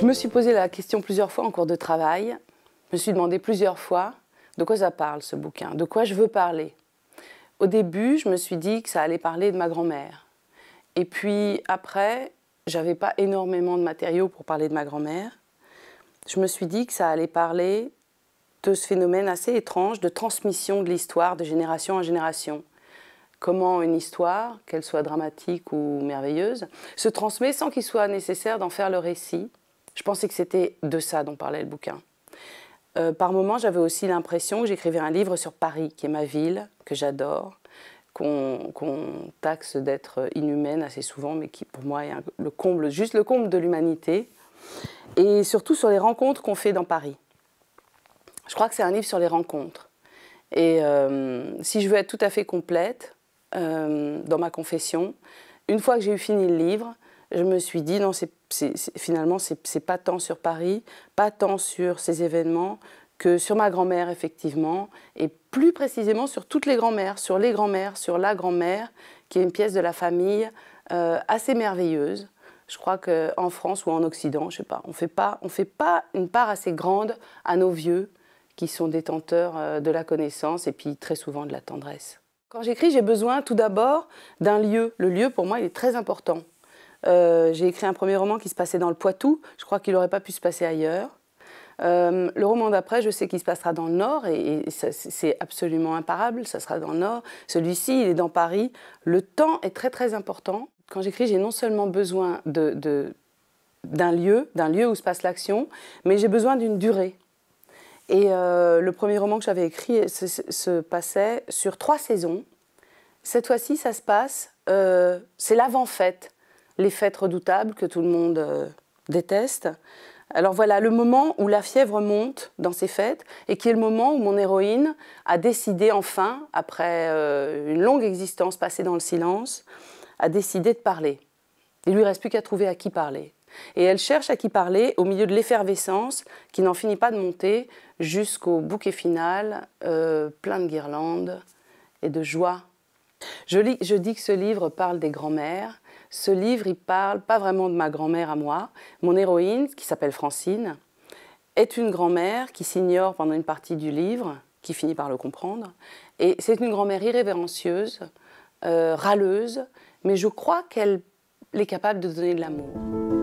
Je me suis posé la question plusieurs fois en cours de travail. Je me suis demandé plusieurs fois de quoi ça parle ce bouquin, de quoi je veux parler. Au début, je me suis dit que ça allait parler de ma grand-mère. Et puis après, j'avais pas énormément de matériaux pour parler de ma grand-mère. Je me suis dit que ça allait parler de ce phénomène assez étrange de transmission de l'histoire de génération en génération. Comment une histoire, qu'elle soit dramatique ou merveilleuse, se transmet sans qu'il soit nécessaire d'en faire le récit je pensais que c'était de ça dont parlait le bouquin. Euh, par moments, j'avais aussi l'impression que j'écrivais un livre sur Paris, qui est ma ville, que j'adore, qu'on taxe d'être inhumaine assez souvent, mais qui pour moi est le comble, juste le comble de l'humanité. Et surtout sur les rencontres qu'on fait dans Paris. Je crois que c'est un livre sur les rencontres. Et euh, si je veux être tout à fait complète euh, dans ma confession, une fois que j'ai eu fini le livre, je me suis dit, non, c'est, finalement, c'est pas tant sur Paris, pas tant sur ces événements que sur ma grand-mère, effectivement, et plus précisément sur toutes les grand-mères, sur les grand-mères, sur la grand-mère, qui est une pièce de la famille euh, assez merveilleuse. Je crois qu'en France ou en Occident, je sais pas, on ne fait pas une part assez grande à nos vieux qui sont détenteurs euh, de la connaissance et puis très souvent de la tendresse. Quand j'écris, j'ai besoin tout d'abord d'un lieu. Le lieu, pour moi, il est très important. Euh, j'ai écrit un premier roman qui se passait dans le Poitou. Je crois qu'il n'aurait pas pu se passer ailleurs. Euh, le roman d'après, je sais qu'il se passera dans le Nord et, c'est absolument imparable, ça sera dans le Nord. Celui-ci, il est dans Paris. Le temps est très très important. Quand j'écris, j'ai non seulement besoin d'un lieu, d'un lieu où se passe l'action, mais j'ai besoin d'une durée. Et euh, le premier roman que j'avais écrit se, passait sur trois saisons. Cette fois-ci, ça se passe, c'est l'avant-fête les fêtes redoutables que tout le monde euh, déteste. Alors voilà, le moment où la fièvre monte dans ces fêtes et qui est le moment où mon héroïne a décidé enfin, après euh, une longue existence passée dans le silence, a décidé de parler. Il lui reste plus qu'à trouver à qui parler. Et elle cherche à qui parler au milieu de l'effervescence qui n'en finit pas de monter jusqu'au bouquet final, euh, plein de guirlandes et de joie. Je, je dis que ce livre parle des grands-mères ce livre, il parle pas vraiment de ma grand-mère à moi. Mon héroïne, qui s'appelle Francine, est une grand-mère qui s'ignore pendant une partie du livre, qui finit par le comprendre. Et c'est une grand-mère irrévérencieuse, euh, râleuse, mais je crois qu'elle est capable de donner de l'amour.